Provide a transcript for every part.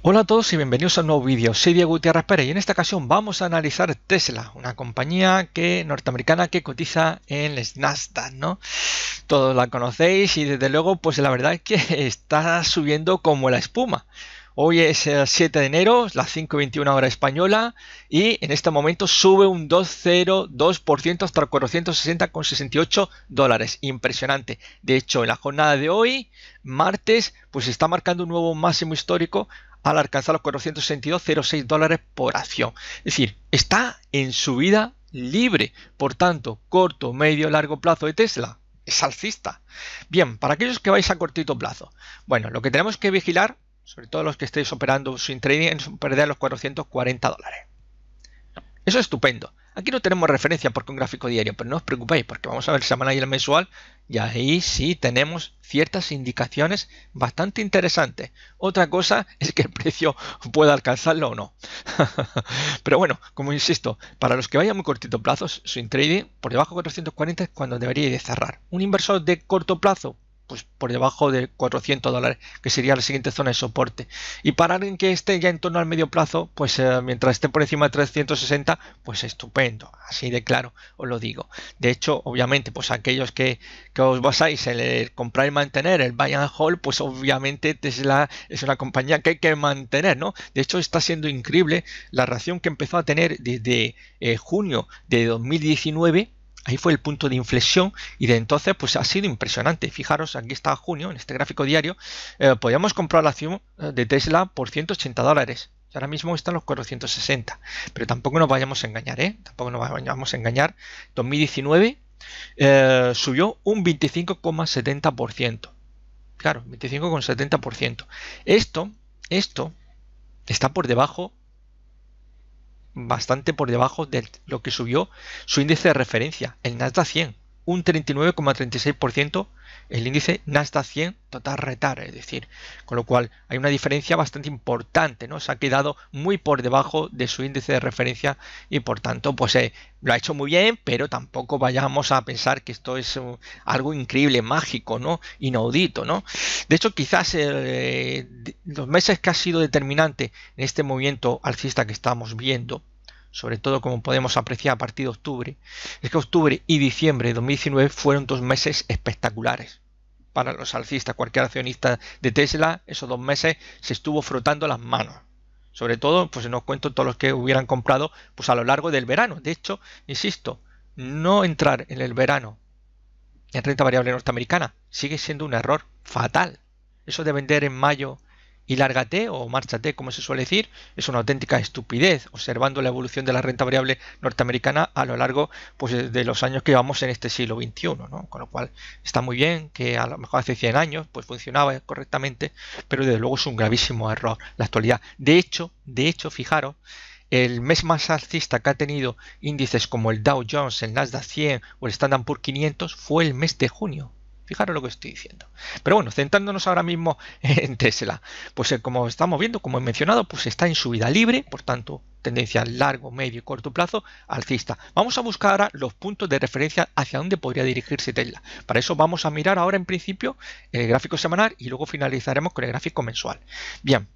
Hola a todos y bienvenidos a un nuevo vídeo, soy Diego Gutiérrez Pérez y en esta ocasión vamos a analizar Tesla, una compañía que, norteamericana que cotiza en el Nasdaq, ¿no? Todos la conocéis y desde luego pues la verdad es que está subiendo como la espuma. Hoy es el 7 de enero, las 5.21 hora española y en este momento sube un 2,02% hasta 460,68 dólares. Impresionante. De hecho, en la jornada de hoy, martes, pues está marcando un nuevo máximo histórico al alcanzar los 462,06 dólares por acción. Es decir, está en su vida libre. Por tanto, corto, medio, largo plazo de Tesla es alcista. Bien, para aquellos que vais a cortito plazo, bueno, lo que tenemos que vigilar, sobre todo los que estéis operando sin trading, es perder los 440 dólares. Eso es estupendo. Aquí no tenemos referencia porque un gráfico diario, pero no os preocupéis porque vamos a ver semanal y el mensual y ahí sí tenemos ciertas indicaciones bastante interesantes. Otra cosa es que el precio pueda alcanzarlo o no. pero bueno, como insisto, para los que vayan muy cortito plazo, swing trading por debajo de 440 es cuando debería cerrar. Un inversor de corto plazo, pues por debajo de 400 dólares, que sería la siguiente zona de soporte. Y para alguien que esté ya en torno al medio plazo, pues eh, mientras esté por encima de 360, pues estupendo, así de claro os lo digo. De hecho, obviamente, pues aquellos que, que os basáis en el comprar y mantener el buy and hold, pues obviamente Tesla es una compañía que hay que mantener, ¿no? De hecho, está siendo increíble la ración que empezó a tener desde eh, junio de 2019 Ahí fue el punto de inflexión y de entonces pues ha sido impresionante. Fijaros, aquí está junio, en este gráfico diario, eh, podíamos comprar la acción eh, de Tesla por 180 dólares. ahora mismo están los 460. Pero tampoco nos vayamos a engañar, ¿eh? Tampoco nos vayamos a engañar. 2019 subió un 25,70%. Claro, 25,70%. Esto, esto está por debajo bastante por debajo de lo que subió su índice de referencia, el Nasdaq 100 un 39,36% el índice Nasdaq 100 total retar, es decir, con lo cual hay una diferencia bastante importante, ¿no? Se ha quedado muy por debajo de su índice de referencia y por tanto, pues eh, lo ha hecho muy bien, pero tampoco vayamos a pensar que esto es um, algo increíble, mágico, ¿no? Inaudito, ¿no? De hecho, quizás eh, los meses que ha sido determinante en este movimiento alcista que estamos viendo, sobre todo como podemos apreciar a partir de octubre, es que octubre y diciembre de 2019 fueron dos meses espectaculares para los alcistas. Cualquier accionista de Tesla, esos dos meses se estuvo frotando las manos. Sobre todo, pues no cuento todos los que hubieran comprado pues a lo largo del verano. De hecho, insisto, no entrar en el verano en renta variable norteamericana sigue siendo un error fatal. Eso de vender en mayo y lárgate o márchate, como se suele decir, es una auténtica estupidez, observando la evolución de la renta variable norteamericana a lo largo pues, de los años que vamos en este siglo XXI, ¿no? Con lo cual está muy bien que a lo mejor hace 100 años pues funcionaba correctamente, pero desde luego es un gravísimo error la actualidad. De hecho, de hecho, fijaros, el mes más alcista que ha tenido índices como el Dow Jones, el Nasdaq 100 o el Standard Poor's 500 fue el mes de junio. Fijaros lo que estoy diciendo. Pero bueno, centrándonos ahora mismo en Tesla, pues eh, como estamos viendo, como he mencionado, pues está en subida libre, por tanto, tendencia largo, medio y corto plazo alcista. Vamos a buscar ahora los puntos de referencia hacia dónde podría dirigirse Tesla. Para eso vamos a mirar ahora en principio el gráfico semanal y luego finalizaremos con el gráfico mensual. Bien,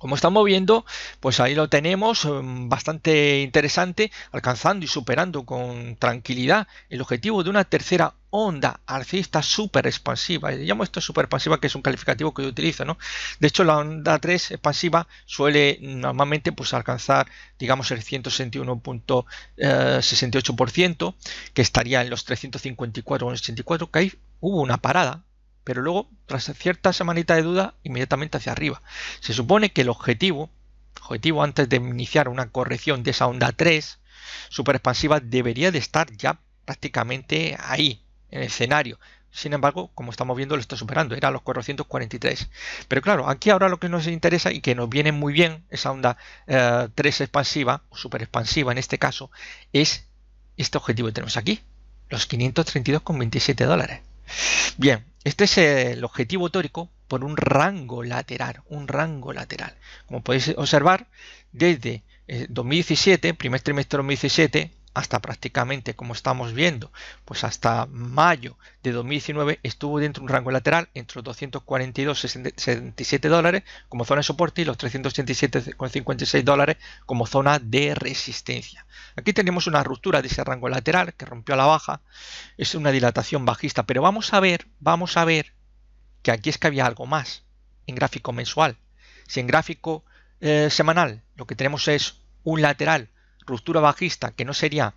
como estamos viendo, pues ahí lo tenemos eh, bastante interesante, alcanzando y superando con tranquilidad el objetivo de una tercera onda alcista super expansiva. llamo esto super expansiva, que es un calificativo que yo utilizo, ¿no? De hecho, la onda 3 expansiva suele normalmente pues, alcanzar, digamos, el 161.68%, eh, que estaría en los 354,84, que ahí hubo una parada, pero luego, tras cierta semanita de duda, inmediatamente hacia arriba. Se supone que el objetivo, objetivo antes de iniciar una corrección de esa onda 3 expansiva, debería de estar ya prácticamente ahí, en el escenario. Sin embargo, como estamos viendo, lo está superando, era los 443. Pero claro, aquí ahora lo que nos interesa y que nos viene muy bien esa onda 3 eh, expansiva, o super expansiva en este caso, es este objetivo que tenemos aquí, los 532,27 dólares. Bien, este es el objetivo tórico por un rango lateral, un rango lateral. Como podéis observar, desde 2017, eh, primer trimestre de 2017, hasta prácticamente, como estamos viendo, pues hasta mayo de 2019 estuvo dentro de un rango lateral entre los 242-67 dólares como zona de soporte y los 387,56 dólares como zona de resistencia. Aquí tenemos una ruptura de ese rango lateral que rompió a la baja, es una dilatación bajista, pero vamos a ver, vamos a ver que aquí es que había algo más en gráfico mensual. Si en gráfico eh, semanal lo que tenemos es un lateral ruptura bajista, que no sería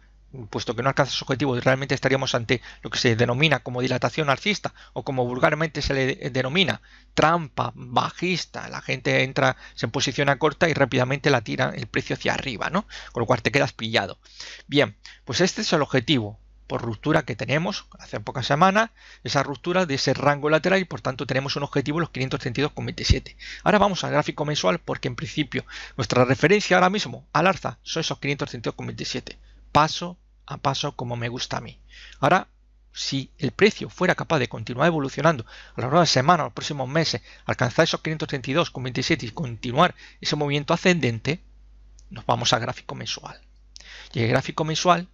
puesto que no alcanza su objetivo realmente estaríamos ante lo que se denomina como dilatación alcista o como vulgarmente se le denomina trampa bajista, la gente entra, se posiciona corta y rápidamente la tira el precio hacia arriba, ¿no? Con lo cual te quedas pillado. Bien, pues este es el objetivo, ruptura que tenemos hace pocas semanas, esa ruptura de ese rango lateral y por tanto tenemos un objetivo los 532,27. Ahora vamos al gráfico mensual porque en principio nuestra referencia ahora mismo al alza son esos 532,27. Paso a paso como me gusta a mí. Ahora si el precio fuera capaz de continuar evolucionando a lo largo de la semana, los próximos meses, alcanzar esos 532,27 y continuar ese movimiento ascendente, nos vamos al gráfico mensual. Y el gráfico mensual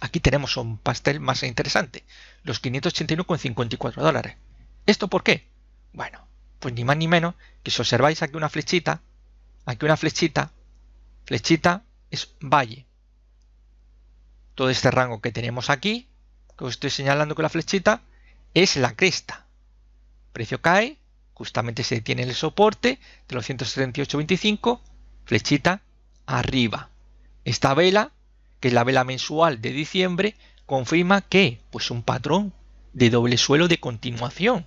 Aquí tenemos un pastel más interesante, los 581,54 dólares. ¿Esto por qué? Bueno, pues ni más ni menos que si observáis aquí una flechita, aquí una flechita, flechita es valle. Todo este rango que tenemos aquí, que os estoy señalando con la flechita, es la cresta. Precio cae, justamente se tiene el soporte de los 178.25, flechita arriba. Esta vela que es la vela mensual de diciembre, confirma que pues un patrón de doble suelo de continuación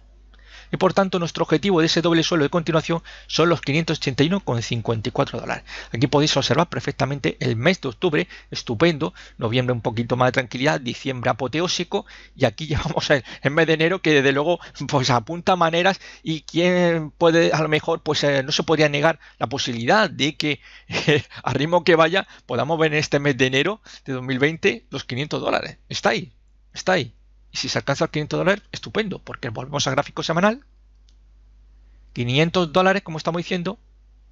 y por tanto nuestro objetivo de ese doble suelo de continuación son los 581,54 dólares. Aquí podéis observar perfectamente el mes de octubre, estupendo, noviembre un poquito más de tranquilidad, diciembre apoteósico y aquí llevamos el, en mes de enero que desde luego pues apunta maneras y quien puede a lo mejor pues eh, no se podría negar la posibilidad de que a ritmo que vaya podamos ver en este mes de enero de 2020 los 500 dólares. Está ahí, está ahí. Y si se alcanza los 500 dólares, estupendo, porque volvemos a gráfico semanal. 500 dólares, como estamos diciendo,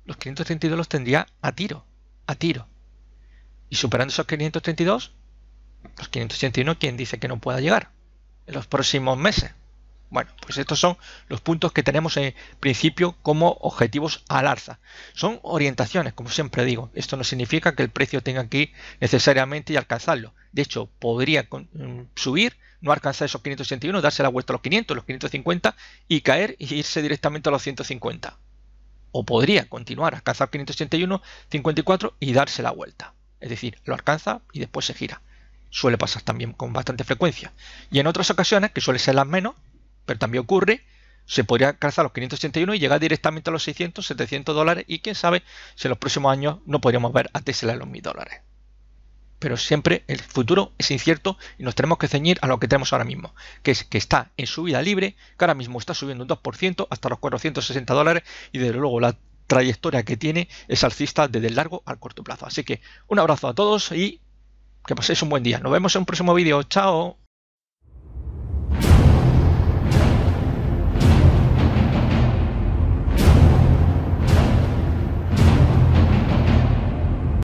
los 532 los tendría a tiro, a tiro. Y superando esos 532, los 581, ¿quién dice que no pueda llegar en los próximos meses? Bueno, pues estos son los puntos que tenemos en principio como objetivos al alza. Son orientaciones, como siempre digo. Esto no significa que el precio tenga que ir necesariamente y alcanzarlo. De hecho, podría mm, subir no alcanzar esos 581, darse la vuelta a los 500, los 550 y caer e irse directamente a los 150. O podría continuar, alcanzar 581, 54 y darse la vuelta. Es decir, lo alcanza y después se gira. Suele pasar también con bastante frecuencia. Y en otras ocasiones, que suele ser las menos, pero también ocurre, se podría alcanzar los 581 y llegar directamente a los 600, 700 dólares y quién sabe si en los próximos años no podríamos ver a Tesla en los 1000 dólares pero siempre el futuro es incierto y nos tenemos que ceñir a lo que tenemos ahora mismo, que es que está en subida libre, que ahora mismo está subiendo un 2% hasta los 460 dólares y desde luego la trayectoria que tiene es alcista desde el largo al corto plazo. Así que un abrazo a todos y que paséis un buen día. Nos vemos en un próximo vídeo. Chao.